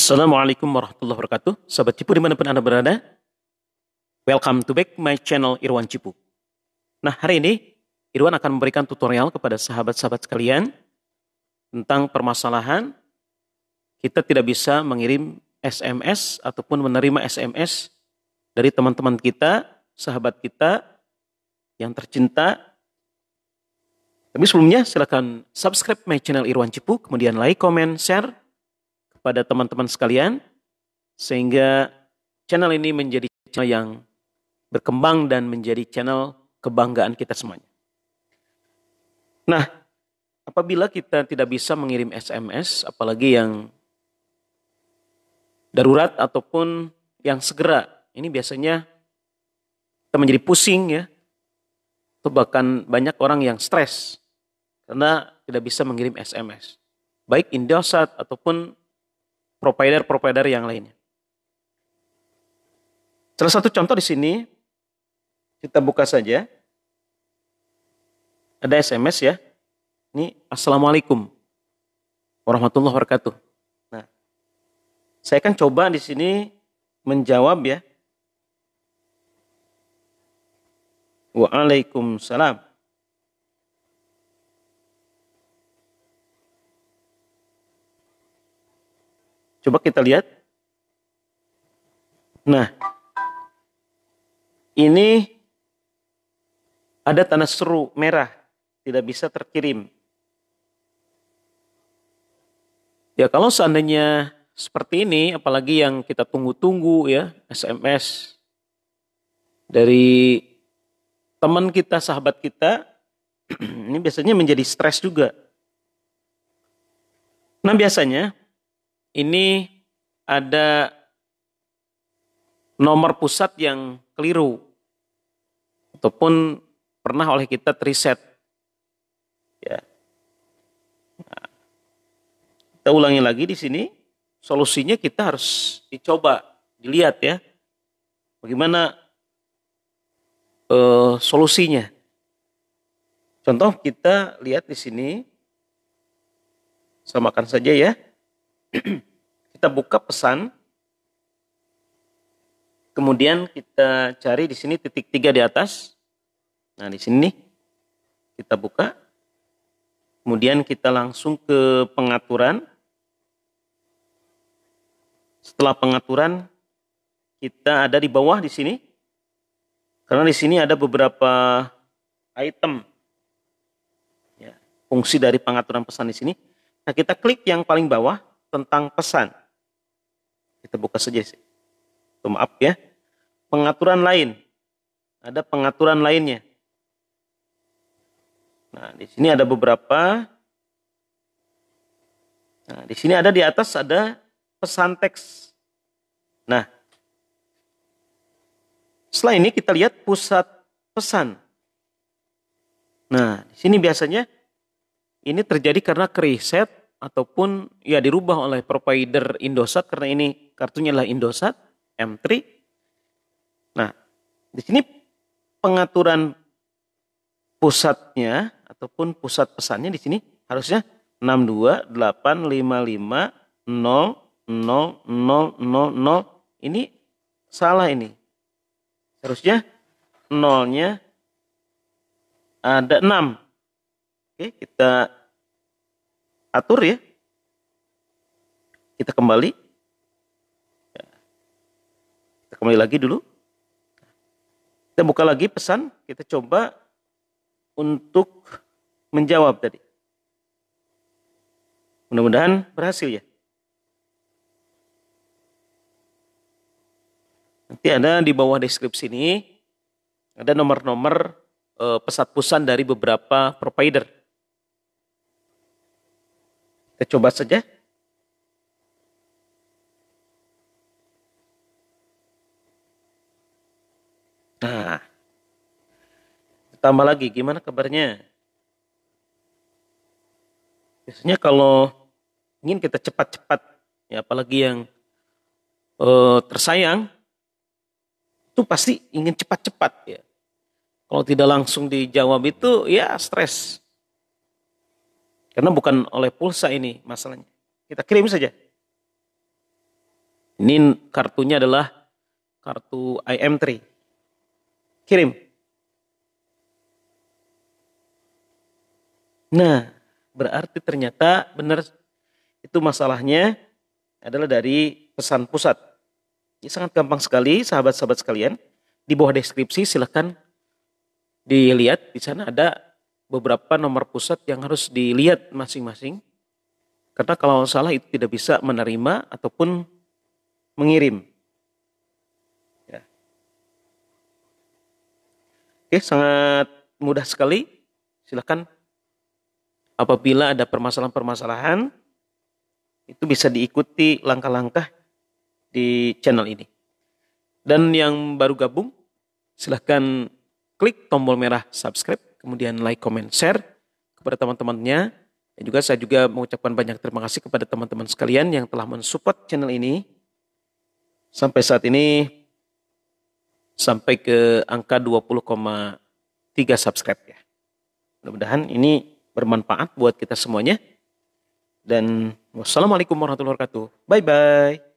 Assalamualaikum warahmatullahi wabarakatuh. Sahabat Cipu dimanapun Anda berada. Welcome to back my channel Irwan Cipu. Nah hari ini Irwan akan memberikan tutorial kepada sahabat-sahabat sekalian tentang permasalahan kita tidak bisa mengirim SMS ataupun menerima SMS dari teman-teman kita, sahabat kita yang tercinta tapi sebelumnya silakan subscribe my channel Irwan Cipu, kemudian like, comment, share, pada teman-teman sekalian sehingga channel ini menjadi channel yang berkembang dan menjadi channel kebanggaan kita semuanya. Nah, apabila kita tidak bisa mengirim SMS apalagi yang darurat ataupun yang segera, ini biasanya kita menjadi pusing ya. Atau bahkan banyak orang yang stres karena tidak bisa mengirim SMS. Baik Indosat ataupun provider-provider yang lainnya. Salah satu contoh di sini kita buka saja. Ada SMS ya. Ini Assalamualaikum warahmatullahi wabarakatuh. Nah, saya akan coba di sini menjawab ya. Waalaikumsalam. Coba kita lihat. Nah, ini ada tanah seru merah, tidak bisa terkirim. Ya kalau seandainya seperti ini, apalagi yang kita tunggu-tunggu ya, SMS dari teman kita, sahabat kita, ini biasanya menjadi stres juga. Nah biasanya ini ada nomor pusat yang keliru ataupun pernah oleh kita teriset. Ya. Nah, kita ulangi lagi di sini, solusinya kita harus dicoba, dilihat ya. Bagaimana uh, solusinya? Contoh kita lihat di sini, samakan saja ya. kita buka pesan. Kemudian kita cari di sini titik tiga di atas. Nah, di sini kita buka. Kemudian kita langsung ke pengaturan. Setelah pengaturan, kita ada di bawah di sini. Karena di sini ada beberapa item ya, fungsi dari pengaturan pesan di sini. Nah, kita klik yang paling bawah tentang pesan. Kita buka saja sih. Tuh, maaf ya. Pengaturan lain. Ada pengaturan lainnya. Nah, di sini ada beberapa. Nah, di sini ada di atas ada pesan teks. Nah, setelah ini kita lihat pusat pesan. Nah, di sini biasanya ini terjadi karena keriset ataupun ya dirubah oleh provider Indosat karena ini kartunya adalah Indosat M3. Nah, di sini pengaturan pusatnya ataupun pusat pesannya di sini harusnya 62855000000 ini salah ini. Harusnya nolnya ada 6. Oke, kita atur ya. Kita kembali. Ya. Kita kembali lagi dulu. Kita buka lagi pesan, kita coba untuk menjawab tadi. Mudah-mudahan berhasil ya. Nanti ada di bawah deskripsi ini ada nomor-nomor eh, pesat-pusan dari beberapa provider. Kita coba saja. Nah, tambah lagi, gimana kabarnya? Biasanya kalau ingin kita cepat-cepat, ya apalagi yang eh, tersayang, itu pasti ingin cepat-cepat ya. Kalau tidak langsung dijawab itu ya stres. Karena bukan oleh pulsa ini masalahnya. Kita kirim saja. Ini kartunya adalah kartu IM3. Kirim. Nah, berarti ternyata benar itu masalahnya adalah dari pesan pusat. Ini sangat gampang sekali sahabat-sahabat sekalian. Di bawah deskripsi silahkan dilihat di sana ada beberapa nomor pusat yang harus dilihat masing-masing. Karena kalau salah itu tidak bisa menerima ataupun mengirim. Ya. Oke, sangat mudah sekali. Silahkan apabila ada permasalahan-permasalahan itu bisa diikuti langkah-langkah di channel ini. Dan yang baru gabung, silahkan klik tombol merah subscribe kemudian like, comment, share kepada teman-temannya. Dan juga saya juga mengucapkan banyak terima kasih kepada teman-teman sekalian yang telah mensupport channel ini. Sampai saat ini sampai ke angka 20,3 subscribe ya. Mudah-mudahan ini bermanfaat buat kita semuanya. Dan wassalamualaikum warahmatullahi wabarakatuh. Bye-bye.